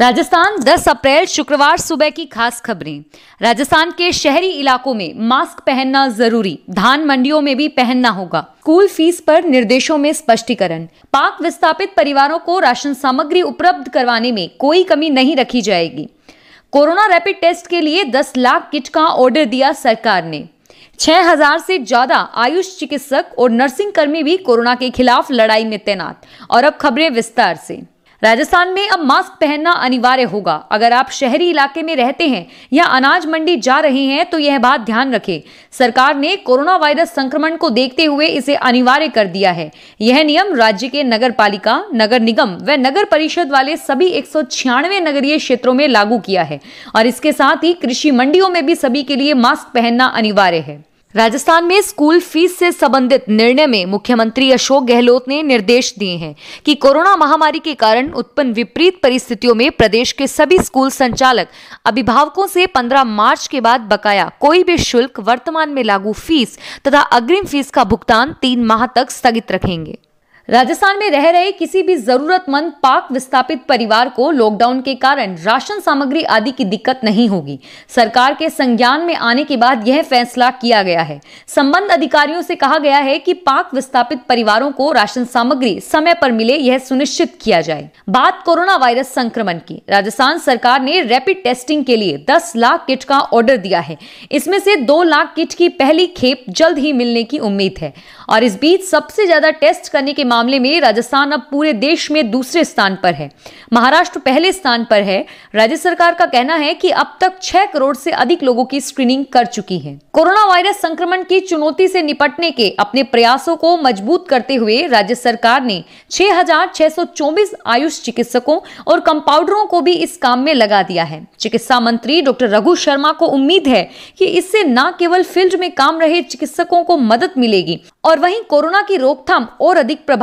राजस्थान 10 अप्रैल शुक्रवार सुबह की खास खबरें राजस्थान के शहरी इलाकों में मास्क पहनना जरूरी धान मंडियों में भी पहनना होगा स्कूल फीस पर निर्देशों में स्पष्टीकरण पाक विस्थापित परिवारों को राशन सामग्री उपलब्ध करवाने में कोई कमी नहीं रखी जाएगी कोरोना रैपिड टेस्ट के लिए 10 लाख किट का ऑर्डर दिया सरकार ने छह हजार से ज्यादा आयुष चिकित्सक और नर्सिंग कर्मी भी कोरोना के खिलाफ लड़ाई में तैनात और अब खबरें विस्तार से राजस्थान में अब मास्क पहनना अनिवार्य होगा अगर आप शहरी इलाके में रहते हैं या अनाज मंडी जा रहे हैं तो यह बात ध्यान रखें सरकार ने कोरोना वायरस संक्रमण को देखते हुए इसे अनिवार्य कर दिया है यह नियम राज्य के नगर पालिका नगर निगम व नगर परिषद वाले सभी एक नगरीय क्षेत्रों में लागू किया है और इसके साथ ही कृषि मंडियों में भी सभी के लिए मास्क पहनना अनिवार्य है राजस्थान में स्कूल फीस से संबंधित निर्णय में मुख्यमंत्री अशोक गहलोत ने निर्देश दिए हैं कि कोरोना महामारी के कारण उत्पन्न विपरीत परिस्थितियों में प्रदेश के सभी स्कूल संचालक अभिभावकों से 15 मार्च के बाद बकाया कोई भी शुल्क वर्तमान में लागू फीस तथा अग्रिम फीस का भुगतान तीन माह तक स्थगित रखेंगे राजस्थान में रह रहे किसी भी जरूरतमंद पाक विस्थापित परिवार को लॉकडाउन के कारण राशन सामग्री आदि की दिक्कत नहीं होगी सरकार के संज्ञान में आने के बाद यह फैसला किया गया है संबंध अधिकारियों से कहा गया है कि पाक विस्थापित परिवारों को राशन सामग्री समय पर मिले यह सुनिश्चित किया जाए बात कोरोना वायरस संक्रमण की राजस्थान सरकार ने रैपिड टेस्टिंग के लिए दस लाख किट का ऑर्डर दिया है इसमें से दो लाख किट की पहली खेप जल्द ही मिलने की उम्मीद है और इस बीच सबसे ज्यादा टेस्ट करने के मामले में राजस्थान अब पूरे देश में दूसरे स्थान पर है महाराष्ट्र पहले स्थान पर है राज्य सरकार का कहना है कि अब तक 6 करोड़ से अधिक लोगों की स्क्रीनिंग कर चुकी है कोरोना वायरस संक्रमण की चुनौती से निपटने के अपने प्रयासों को मजबूत करते हुए राज्य सरकार ने छह आयुष चिकित्सकों और कंपाउंडरों को भी इस काम में लगा दिया है चिकित्सा मंत्री डॉक्टर रघु शर्मा को उम्मीद है की इससे न केवल फील्ड में काम रहे चिकित्सकों को मदद मिलेगी और वही कोरोना की रोकथाम और अधिक प्रभाव